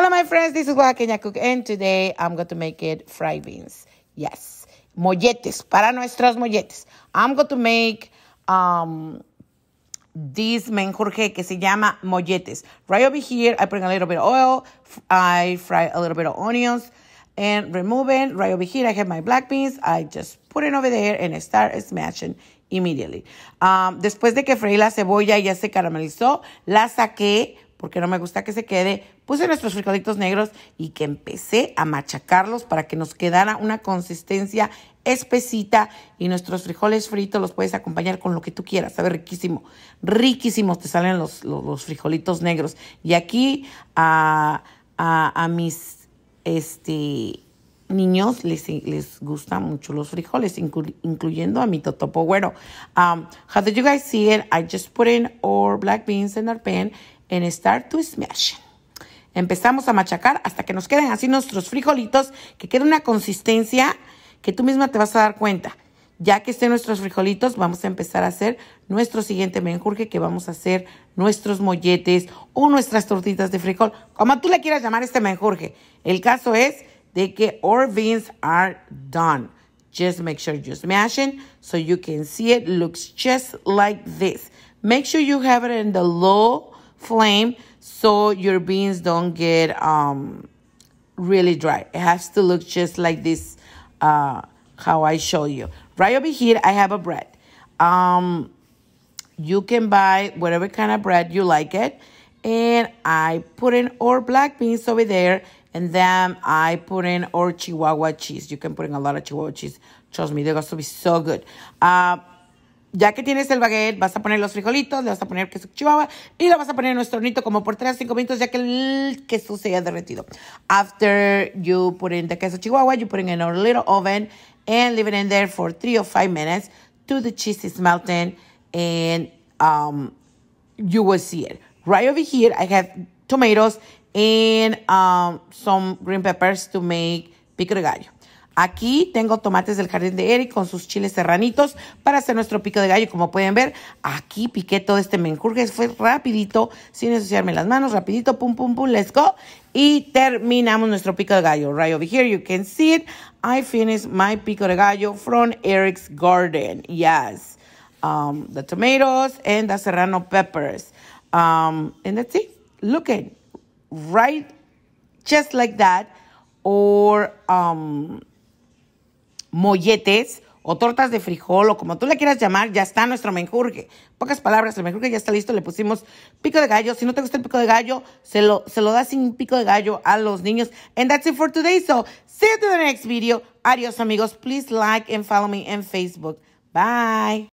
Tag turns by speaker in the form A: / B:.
A: Hello, my friends. This is Oaxaqueña Cook, and today I'm going to make it fried beans. Yes, molletes para nuestros molletes. I'm going to make um, this menjurje que se llama molletes. Right over here, I bring a little bit of oil. I fry a little bit of onions and remove it. Right over here, I have my black beans. I just put it over there and start smashing immediately. Um, después de que freí la cebolla y ya se caramelizó, la saqué porque no me gusta que se quede, puse nuestros frijolitos negros y que empecé a machacarlos para que nos quedara una consistencia espesita y nuestros frijoles fritos los puedes acompañar con lo que tú quieras, sabe riquísimo, riquísimos te salen los, los, frijolitos negros. Y aquí a, a, mis este, niños les, gustan mucho los frijoles, incluyendo a mi totopo güero. Um, how did you guys see it? I just put in our black beans in our pan en Start to Smash. Empezamos a machacar hasta que nos queden así nuestros frijolitos, que quede una consistencia que tú misma te vas a dar cuenta. Ya que estén nuestros frijolitos, vamos a empezar a hacer nuestro siguiente menjurje, que vamos a hacer nuestros molletes o nuestras tortitas de frijol, como tú le quieras llamar este menjurje. El caso es de que all beans are done. Just make sure you smash it so you can see it looks just like this. Make sure you have it in the low flame so your beans don't get um, really dry. It has to look just like this, uh, how I show you. Right over here, I have a bread. Um, you can buy whatever kind of bread you like it. And I put in our black beans over there. And then I put in our Chihuahua cheese. You can put in a lot of Chihuahua cheese. Trust me, they're going to be so good. Uh, ya que tienes el baguette, vas a poner los frijolitos, le vas a poner queso chihuahua y lo vas a poner en nuestro hornito como por 3 a 5 minutos ya que el queso se haya derretido. After you put in the queso chihuahua, you put it in our little oven and leave it in there for 3 or 5 minutes to the cheese is melting and um, you will see it. Right over here, I have tomatoes and um, some green peppers to make pico de gallo. Aquí tengo tomates del jardín de Eric con sus chiles serranitos para hacer nuestro pico de gallo. Como pueden ver, aquí piqué todo este menjurje. Fue rapidito, sin ensuciarme las manos, rapidito, pum, pum, pum, let's go. Y terminamos nuestro pico de gallo. Right over here, you can see it. I finished my pico de gallo from Eric's garden. Yes. Um, the tomatoes and the serrano peppers. Um, and that's it. Look at Right just like that. Or... Um, molletes o tortas de frijol o como tú le quieras llamar, ya está nuestro menjurje. Pocas palabras, el menjurje ya está listo, le pusimos pico de gallo. Si no te gusta el pico de gallo, se lo, se lo da sin pico de gallo a los niños. And that's it for today. So, see you to the next video. Adiós, amigos. Please like and follow me on Facebook. Bye.